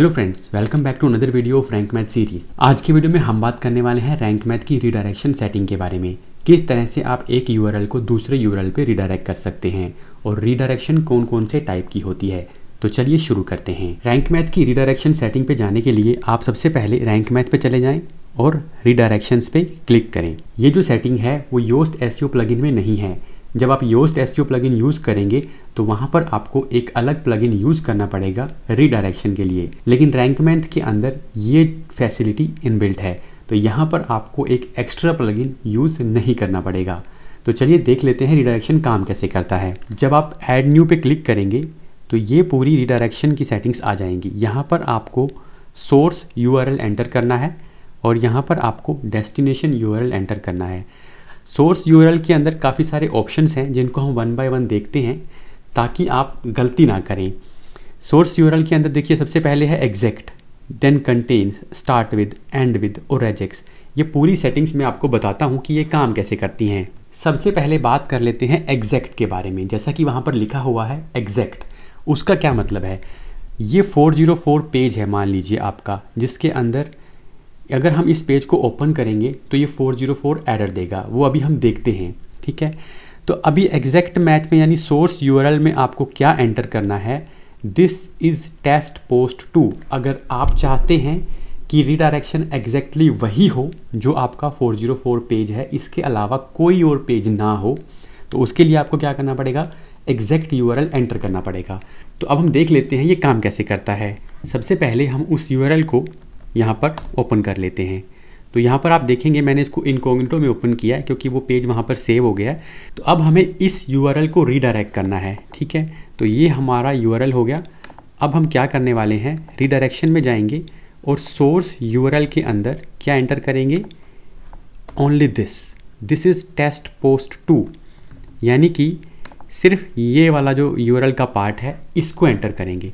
hello friends welcome back to another video of Rank Math series आज की video में हम बात करने वाले हैं रैंक मैथ की रिडायरेक्शन सेटिंग के बारे में किस तरह से आप एक यूआरएल को दूसरे यूआरएल पे रिडायरेक्ट कर सकते हैं और रिडायरेक्शन कौन कौन से टाइप की होती है तो चलिए शुरू करते हैं रैंक मैथ की रिडायरेक्शन सेटिंग पे जाने के लिए आप सबसे पहले रैंक मैथ पे चले जाएं और रिडायरेक्शन पे क्लिक करें ये जो सेटिंग है वो योस्ट एस प्लगइन में नहीं है जब आप योस्ट एस प्लगइन यूज़ करेंगे तो वहाँ पर आपको एक अलग प्लगइन यूज़ करना पड़ेगा रीडायरेक्शन के लिए लेकिन मैंथ के अंदर ये फैसिलिटी इनबिल्ट है तो यहाँ पर आपको एक एक्स्ट्रा प्लगइन यूज़ नहीं करना पड़ेगा तो चलिए देख लेते हैं रिडायरेक्शन काम कैसे करता है जब आप एड न्यू पे क्लिक करेंगे तो ये पूरी रिडायरेक्शन की सेटिंग्स आ जाएंगी यहाँ पर आपको सोर्स यू एंटर करना है और यहाँ पर आपको डेस्टिनेशन यू एंटर करना है सोर्स यू के अंदर काफ़ी सारे ऑप्शंस हैं जिनको हम वन बाय वन देखते हैं ताकि आप गलती ना करें सोर्स यू के अंदर देखिए सबसे पहले है exact then contain start with end with और रेजेक्स ये पूरी सेटिंग्स मैं आपको बताता हूँ कि ये काम कैसे करती हैं सबसे पहले बात कर लेते हैं एग्जैक्ट के बारे में जैसा कि वहाँ पर लिखा हुआ है एग्जैक्ट उसका क्या मतलब है ये 404 पेज है मान लीजिए आपका जिसके अंदर अगर हम इस पेज को ओपन करेंगे तो ये 404 एरर देगा वो अभी हम देखते हैं ठीक है तो अभी एग्जैक्ट मैच में यानी सोर्स यूआरएल में आपको क्या एंटर करना है this is test post two अगर आप चाहते हैं कि रिडायरेक्शन एग्जैक्टली वही हो जो आपका 404 पेज है इसके अलावा कोई और पेज ना हो तो उसके लिए आपको क्या करना पड़ेगा एग्जैक्ट यू एंटर करना पड़ेगा तो अब हम देख लेते हैं ये काम कैसे करता है सबसे पहले हम उस यू को यहाँ पर ओपन कर लेते हैं तो यहाँ पर आप देखेंगे मैंने इसको इनकोग्निटो में ओपन किया है क्योंकि वो पेज वहाँ पर सेव हो गया है तो अब हमें इस यू को रीडायरेक्ट करना है ठीक है तो ये हमारा यू हो गया अब हम क्या करने वाले हैं रीडायरेक्शन में जाएंगे और सोर्स यू के अंदर क्या एंटर करेंगे only this this is test post two यानी कि सिर्फ ये वाला जो यू का पार्ट है इसको एंटर करेंगे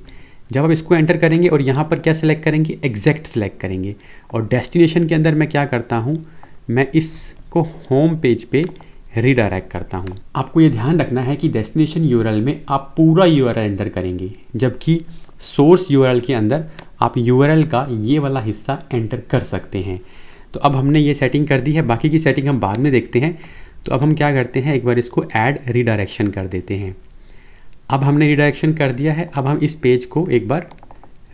जब आप इसको एंटर करेंगे और यहाँ पर क्या सिलेक्ट करेंगे एग्जैक्ट सिलेक्ट करेंगे और डेस्टिनेशन के अंदर मैं क्या करता हूँ मैं इसको होम पेज पे रीडायरेक्ट करता हूँ आपको ये ध्यान रखना है कि डेस्टिनेशन यू में आप पूरा यूआरएल एंटर करेंगे जबकि सोर्स यू के अंदर आप यू का ये वाला हिस्सा एंटर कर सकते हैं तो अब हमने ये सेटिंग कर दी है बाकी की सेटिंग हम बाद में देखते हैं तो अब हम क्या करते हैं एक बार इसको ऐड रीडायरेक्शन कर देते हैं अब हमने रिडायरेक्शन कर दिया है अब हम इस पेज को एक बार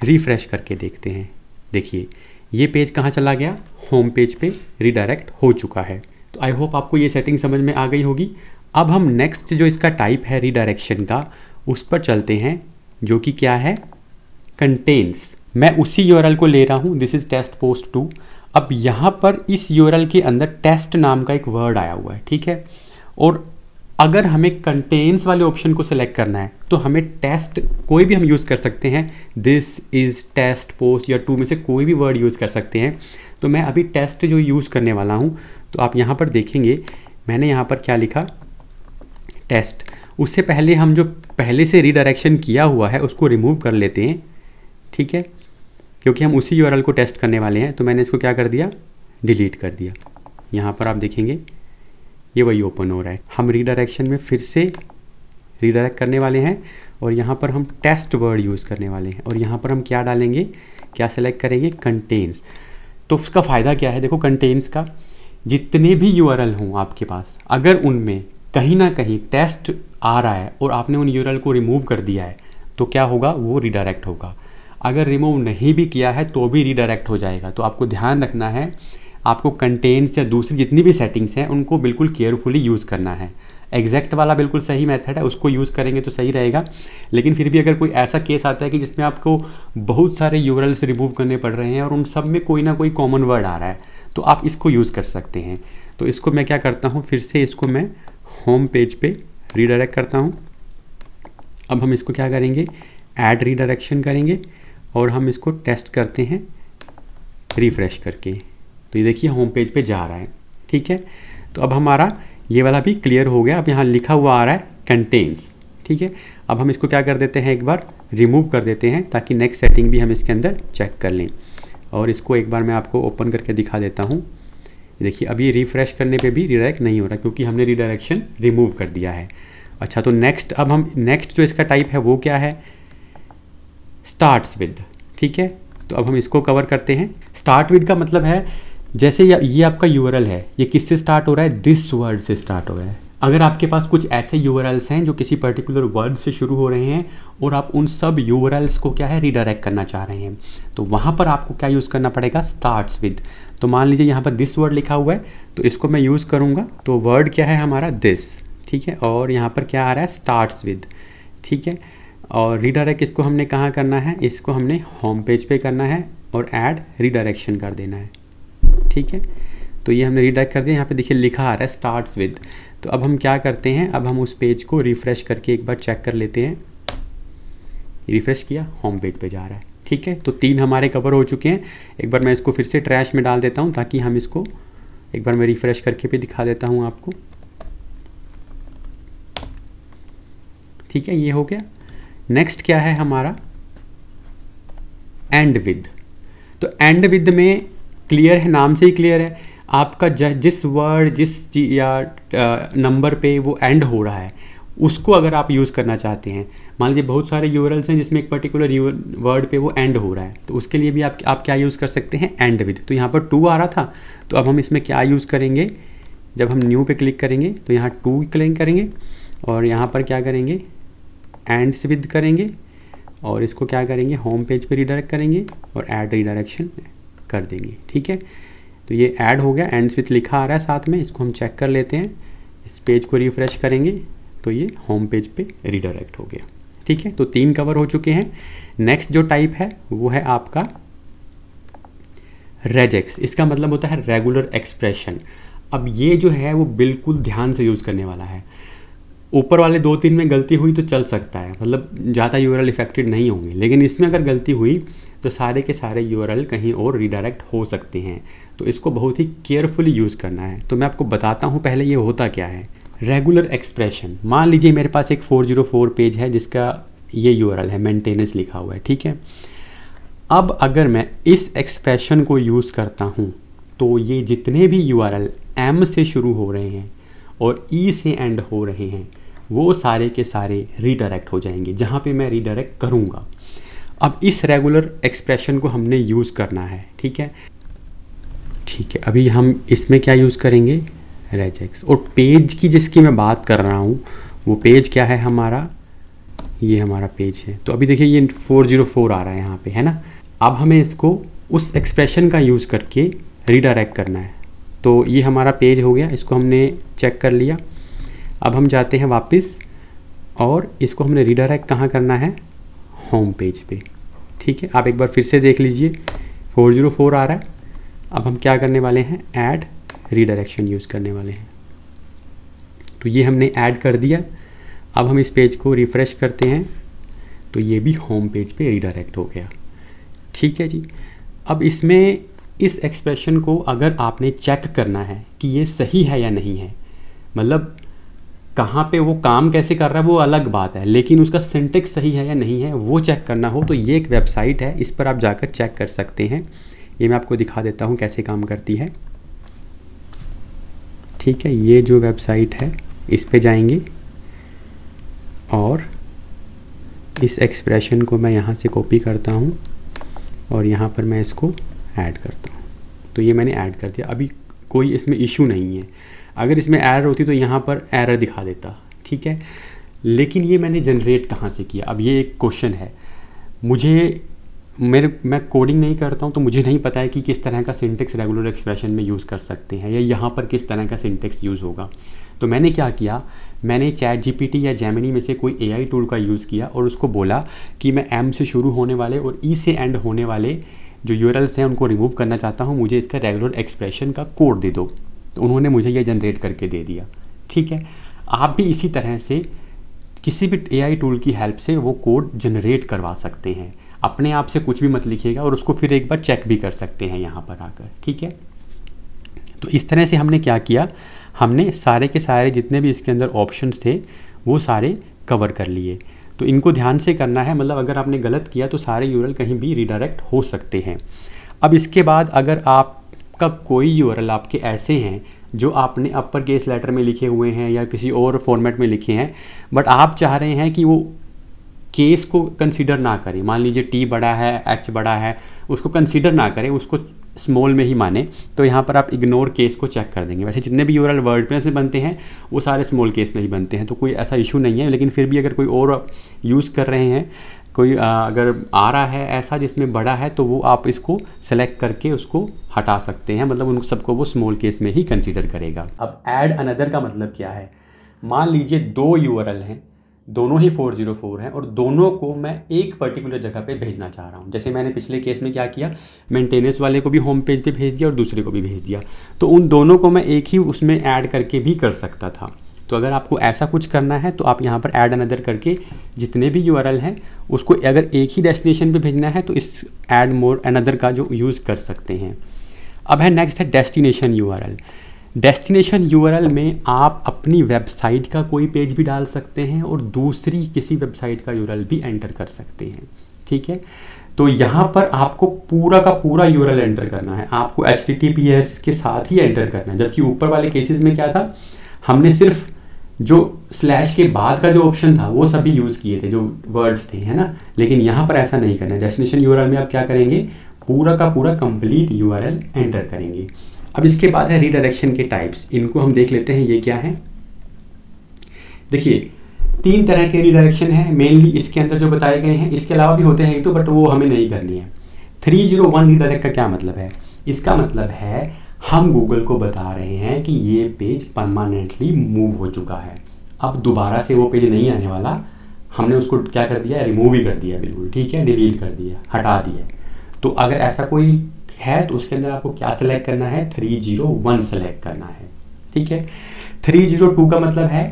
रिफ्रेश करके देखते हैं देखिए ये पेज कहाँ चला गया होम पेज पे रिडायरेक्ट हो चुका है तो आई होप आपको ये सेटिंग समझ में आ गई होगी अब हम नेक्स्ट जो इसका टाइप है रिडायरेक्शन का उस पर चलते हैं जो कि क्या है कंटेंस मैं उसी यू को ले रहा हूँ this is test post two अब यहाँ पर इस यू के अंदर टेस्ट नाम का एक वर्ड आया हुआ है ठीक है और अगर हमें कंटेंस वाले ऑप्शन को सिलेक्ट करना है तो हमें टेस्ट कोई भी हम यूज़ कर सकते हैं दिस इज़ टेस्ट पोस्ट या टू में से कोई भी वर्ड यूज़ कर सकते हैं तो मैं अभी टेस्ट जो यूज़ करने वाला हूँ तो आप यहाँ पर देखेंगे मैंने यहाँ पर क्या लिखा टेस्ट उससे पहले हम जो पहले से रिडायरेक्शन किया हुआ है उसको रिमूव कर लेते हैं ठीक है क्योंकि हम उसी यू को टेस्ट करने वाले हैं तो मैंने इसको क्या कर दिया डिलीट कर दिया यहाँ पर आप देखेंगे ये वही ओपन हो रहा है हम रीडायरेक्शन में फिर से रीडायरेक्ट करने वाले हैं और यहाँ पर हम टेस्ट वर्ड यूज़ करने वाले हैं और यहाँ पर हम क्या डालेंगे क्या सेलेक्ट करेंगे कंटेन्स तो उसका फ़ायदा क्या है देखो कंटेन्स का जितने भी यू हों आपके पास अगर उनमें कहीं ना कहीं टेस्ट आ रहा है और आपने उन यू को रिमूव कर दिया है तो क्या होगा वो रिडायरेक्ट होगा अगर रिमूव नहीं भी किया है तो भी रिडायरेक्ट हो जाएगा तो आपको ध्यान रखना है आपको कंटेंट्स या दूसरी जितनी भी सेटिंग्स हैं उनको बिल्कुल केयरफुली यूज़ करना है एग्जैक्ट वाला बिल्कुल सही मेथड है उसको यूज़ करेंगे तो सही रहेगा लेकिन फिर भी अगर कोई ऐसा केस आता है कि जिसमें आपको बहुत सारे यूरल्स रिमूव करने पड़ रहे हैं और उन सब में कोई ना कोई कॉमन वर्ड आ रहा है तो आप इसको यूज़ कर सकते हैं तो इसको मैं क्या करता हूँ फिर से इसको मैं होम पेज पर रीडायरेक्ट करता हूँ अब हम इसको क्या करेंगे ऐड रीडायरेक्शन करेंगे और हम इसको टेस्ट करते हैं रिफ्रेश करके तो ये देखिए होम पेज पे जा रहा है ठीक है तो अब हमारा ये वाला भी क्लियर हो गया अब यहाँ लिखा हुआ आ रहा है कंटेंस ठीक है अब हम इसको क्या कर देते हैं एक बार रिमूव कर देते हैं ताकि नेक्स्ट सेटिंग भी हम इसके अंदर चेक कर लें और इसको एक बार मैं आपको ओपन करके दिखा देता हूँ देखिए अभी रिफ्रेश करने पे भी रिडायरेक्ट नहीं हो रहा क्योंकि हमने रिडायरेक्शन रिमूव कर दिया है अच्छा तो नेक्स्ट अब हम नेक्स्ट जो इसका टाइप है वो क्या है स्टार्ट्स विद ठीक है तो अब हम इसको कवर करते हैं स्टार्ट विद का मतलब है जैसे ये आपका यू है ये किससे स्टार्ट हो रहा है दिस वर्ड से स्टार्ट हो रहा है अगर आपके पास कुछ ऐसे यू हैं जो किसी पर्टिकुलर वर्ड से शुरू हो रहे हैं और आप उन सब यू को क्या है रिडायरेक्ट करना चाह रहे हैं तो वहाँ पर आपको क्या यूज़ करना पड़ेगा स्टार्ट्स विद तो मान लीजिए यहाँ पर दिस वर्ड लिखा हुआ है तो इसको मैं यूज़ करूँगा तो वर्ड क्या है हमारा दिस ठीक है और यहाँ पर क्या आ रहा है स्टार्ट्स विद ठीक है और रिडायरेक्ट इसको हमने कहाँ करना है इसको हमने होम पेज पर करना है और एड रिडायरेक्शन कर देना है ठीक है तो ये हमने रीड कर दिया यहाँ पे देखिए लिखा आ रहा है स्टार्ट्स विद तो अब हम क्या करते हैं अब हम उस पेज को रिफ़्रेश करके एक बार चेक कर लेते हैं रिफ़्रेश किया होम पेज पे जा रहा है ठीक है तो तीन हमारे कवर हो चुके हैं एक बार मैं इसको फिर से ट्रैश में डाल देता हूँ ताकि हम इसको एक बार मैं रिफ़्रेश करके भी दिखा देता हूँ आपको ठीक है ये हो गया नेक्स्ट क्या है हमारा एंड विद तो एंड विद में क्लियर है नाम से ही क्लियर है आपका जिस वर्ड जिस या नंबर पे वो एंड हो रहा है उसको अगर आप यूज़ करना चाहते हैं मान लीजिए बहुत सारे यूरल्स हैं जिसमें एक पर्टिकुलर वर्ड पे वो एंड हो रहा है तो उसके लिए भी आप आप क्या यूज़ कर सकते हैं एंड विद तो यहाँ पर टू आ रहा था तो अब हम इसमें क्या यूज़ करेंगे जब हम न्यू पे क्लिक करेंगे तो यहाँ टू क्लिक करेंगे और यहाँ पर क्या करेंगे एंड विद करेंगे और इसको क्या करेंगे होम पेज पर रिडायरेक्ट करेंगे और एड रिडायरेक्शन कर देंगे ठीक है तो ये ऐड हो गया एंड स्विथ लिखा आ रहा है साथ में इसको हम चेक कर लेते हैं इस पेज को रिफ्रेश करेंगे तो ये होम पेज पे रिडायरेक्ट हो गया ठीक है तो तीन कवर हो चुके हैं नेक्स्ट जो टाइप है वो है आपका रेजेक्स इसका मतलब होता है रेगुलर एक्सप्रेशन अब ये जो है वो बिल्कुल ध्यान से यूज़ करने वाला है ऊपर वाले दो तीन में गलती हुई तो चल सकता है मतलब ज़्यादा यूरल इफेक्टेड नहीं होंगे लेकिन इसमें अगर गलती हुई तो सारे के सारे यू कहीं और रिडायरेक्ट हो सकते हैं तो इसको बहुत ही केयरफुली यूज़ करना है तो मैं आपको बताता हूँ पहले ये होता क्या है रेगुलर एक्सप्रेशन मान लीजिए मेरे पास एक 404 पेज है जिसका ये यू है मेंटेनेंस लिखा हुआ है ठीक है अब अगर मैं इस एक्सप्रेशन को यूज़ करता हूँ तो ये जितने भी यू आर एम से शुरू हो रहे हैं और ई e से एंड हो रहे हैं वो सारे के सारे रिडायरेक्ट हो जाएंगे जहाँ पे मैं रिडायरेक्ट करूँगा अब इस रेगुलर एक्सप्रेशन को हमने यूज़ करना है ठीक है ठीक है अभी हम इसमें क्या यूज़ करेंगे रेजेक्स और पेज की जिसकी मैं बात कर रहा हूँ वो पेज क्या है हमारा ये हमारा पेज है तो अभी देखिए ये 404 आ रहा है यहाँ पे है ना अब हमें इसको उस एक्सप्रेशन का यूज़ करके रिडायरेक्ट करना है तो ये हमारा पेज हो गया इसको हमने चेक कर लिया अब हम जाते हैं वापस और इसको हमने रिडायरेक्ट कहाँ करना है होम पेज पे ठीक है आप एक बार फिर से देख लीजिए 404 आ रहा है अब हम क्या करने वाले हैं ऐड रीडायरेक्शन यूज़ करने वाले हैं तो ये हमने ऐड कर दिया अब हम इस पेज को रिफ़्रेश करते हैं तो ये भी होम पेज पे रिडायरेक्ट हो गया ठीक है जी अब इसमें इस एक्सप्रेशन को अगर आपने चेक करना है कि ये सही है या नहीं है मतलब कहाँ पे वो काम कैसे कर रहा है वो अलग बात है लेकिन उसका सिंटेक्स सही है या नहीं है वो चेक करना हो तो ये एक वेबसाइट है इस पर आप जाकर चेक कर सकते हैं ये मैं आपको दिखा देता हूँ कैसे काम करती है ठीक है ये जो वेबसाइट है इस पर जाएंगे और इस एक्सप्रेशन को मैं यहाँ से कॉपी करता हूँ और यहाँ पर मैं इसको ऐड करता हूँ तो ये मैंने ऐड कर दिया अभी कोई इसमें इशू नहीं है अगर इसमें एरर होती तो यहाँ पर एरर दिखा देता ठीक है लेकिन ये मैंने जनरेट कहाँ से किया अब ये एक क्वेश्चन है मुझे मेरे मैं कोडिंग नहीं करता हूँ तो मुझे नहीं पता है कि किस तरह का सिंटेक्स रेगुलर एक्सप्रेशन में यूज़ कर सकते हैं या यहाँ पर किस तरह का सिंटेक्स यूज़ होगा तो मैंने क्या किया मैंने चैट जी या जैमिनी में से कोई आई टूल का यूज़ किया और उसको बोला कि मैं एम से शुरू होने वाले और ई e से एंड होने वाले जो यूरल्स हैं उनको रिमूव करना चाहता हूँ मुझे इसका रेगुलर एक्सप्रेशन का कोड दे दो तो उन्होंने मुझे ये जनरेट करके दे दिया ठीक है आप भी इसी तरह से किसी भी एआई टूल की हेल्प से वो कोड जनरेट करवा सकते हैं अपने आप से कुछ भी मत लिखिएगा और उसको फिर एक बार चेक भी कर सकते हैं यहाँ पर आकर ठीक है तो इस तरह से हमने क्या किया हमने सारे के सारे जितने भी इसके अंदर ऑप्शंस थे वो सारे कवर कर लिए तो इनको ध्यान से करना है मतलब अगर आपने गलत किया तो सारे यूरल कहीं भी रिडायरेक्ट हो सकते हैं अब इसके बाद अगर आप आपका कोई यू आपके ऐसे हैं जो आपने अपर केस लेटर में लिखे हुए हैं या किसी और फॉर्मेट में लिखे हैं बट आप चाह रहे हैं कि वो केस को कंसीडर ना करें मान लीजिए टी बड़ा है एच बड़ा है उसको कंसीडर ना करें उसको स्मॉल में ही माने तो यहाँ पर आप इग्नोर केस को चेक कर देंगे वैसे जितने भी यूरल वर्ड पे में बनते हैं वो सारे स्मॉल केस में ही बनते हैं तो कोई ऐसा इशू नहीं है लेकिन फिर भी अगर कोई और यूज़ कर रहे हैं कोई अगर आ रहा है ऐसा जिसमें बड़ा है तो वो आप इसको सेलेक्ट करके उसको हटा सकते हैं मतलब उन सबको वो स्मॉल केस में ही कंसिडर करेगा अब ऐड अनदर का मतलब क्या है मान लीजिए दो यू हैं दोनों ही 404 हैं और दोनों को मैं एक पर्टिकुलर जगह पे भेजना चाह रहा हूँ जैसे मैंने पिछले केस में क्या किया मेंटेनेंस वाले को भी होम पेज पे भेज दिया और दूसरे को भी भेज दिया तो उन दोनों को मैं एक ही उसमें ऐड करके भी कर सकता था तो अगर आपको ऐसा कुछ करना है तो आप यहाँ पर ऐड अनदर करके जितने भी यू हैं उसको अगर एक ही डेस्टिनेशन पे भेजना है तो इस ऐड मोर अनदर का जो यूज़ कर सकते हैं अब है नेक्स्ट है डेस्टिनेशन यू डेस्टिनेशन यू में आप अपनी वेबसाइट का कोई पेज भी डाल सकते हैं और दूसरी किसी वेबसाइट का यू भी एंटर कर सकते हैं ठीक है तो यहाँ पर आपको पूरा का पूरा यू एंटर करना है आपको एच के साथ ही एंटर करना है जबकि ऊपर वाले केसेस में क्या था हमने सिर्फ जो स्लैश के बाद का जो ऑप्शन था वो सभी यूज़ किए थे जो वर्ड्स थे है ना लेकिन यहाँ पर ऐसा नहीं करना है डेस्टिनेशन यू में आप क्या करेंगे पूरा का पूरा कंप्लीट यू एंटर करेंगे अब इसके बाद है रिडायरेक्शन के टाइप्स इनको हम देख लेते हैं ये क्या है देखिए तीन तरह के रिडायरेक्शन है मेनली इसके अंदर जो बताए गए हैं इसके अलावा भी होते हैं एक तो बट वो हमें नहीं करनी है थ्री जीरो वन रिडायरेक्ट का क्या मतलब है इसका मतलब है हम गूगल को बता रहे हैं कि ये पेज परमानेंटली मूव हो चुका है अब दोबारा से वो पेज नहीं आने वाला हमने उसको क्या कर दिया रिमूव ही कर दिया बिल्कुल ठीक है डिलीट कर दिया हटा दिया तो अगर ऐसा कोई है तो उसके अंदर आपको क्या सिलेक्ट करना है थ्री जीरो वन सेलेक्ट करना है ठीक है थ्री जीरो टू का मतलब है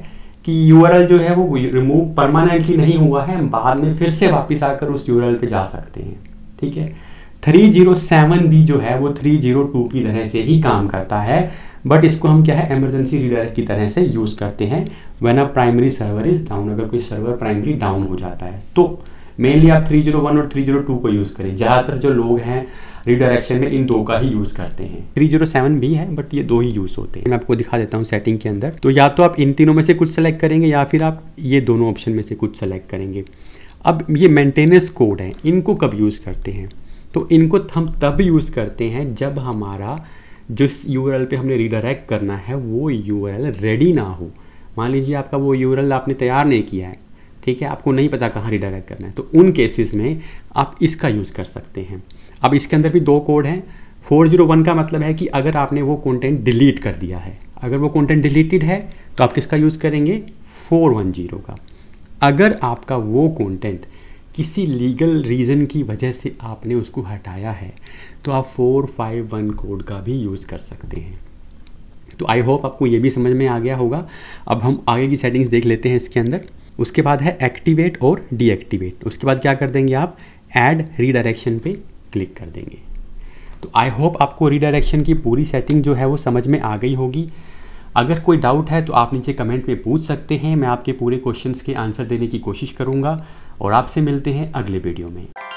कि यू जो है वो रिमूव परमानेंटली नहीं हुआ है बाद में फिर से वापस आकर उस यू पे जा सकते हैं ठीक है थ्री जीरो सेवन भी जो है वो थ्री जीरो टू की तरह से ही काम करता है बट इसको हम क्या है एमरजेंसी रीडर की तरह से यूज़ करते हैं when a primary server is down अगर कोई सर्वर प्राइमरी डाउन हो जाता है तो मेनली आप 301 और 302 को यूज़ करें ज़्यादातर जो लोग हैं रिडायरेक्शन में इन दो का ही यूज़ करते हैं 307 भी है बट ये दो ही यूज़ होते हैं मैं आपको दिखा देता हूँ सेटिंग के अंदर तो या तो आप इन तीनों में से कुछ सेलेक्ट करेंगे या फिर आप ये दोनों ऑप्शन में से कुछ सेलेक्ट करेंगे अब ये मेंटेनेंस कोड है इनको कब यूज़ करते हैं तो इनको हम तब यूज़ करते हैं जब हमारा जिस यू पे हमने रिडायरेक्ट करना है वो यू रेडी ना हो मान लीजिए आपका वो यू आपने तैयार नहीं किया है ठीक है आपको नहीं पता कहाँ रिडायरेक्ट करना है तो उन केसेस में आप इसका यूज़ कर सकते हैं अब इसके अंदर भी दो कोड हैं 401 का मतलब है कि अगर आपने वो कंटेंट डिलीट कर दिया है अगर वो कंटेंट डिलीटेड है तो आप किसका यूज़ करेंगे 410 का अगर आपका वो कंटेंट किसी लीगल रीज़न की वजह से आपने उसको हटाया है तो आप फोर फाइव वन कोड का भी यूज़ कर सकते हैं तो आई होप आपको ये भी समझ में आ गया होगा अब हम आगे की सेटिंग्स देख लेते हैं इसके अंदर उसके बाद है एक्टिवेट और डीएक्टिवेट उसके बाद क्या कर देंगे आप ऐड रीडायरेक्शन पे क्लिक कर देंगे तो आई होप आपको रीडायरेक्शन की पूरी सेटिंग जो है वो समझ में आ गई होगी अगर कोई डाउट है तो आप नीचे कमेंट में पूछ सकते हैं मैं आपके पूरे क्वेश्चंस के आंसर देने की कोशिश करूँगा और आपसे मिलते हैं अगले वीडियो में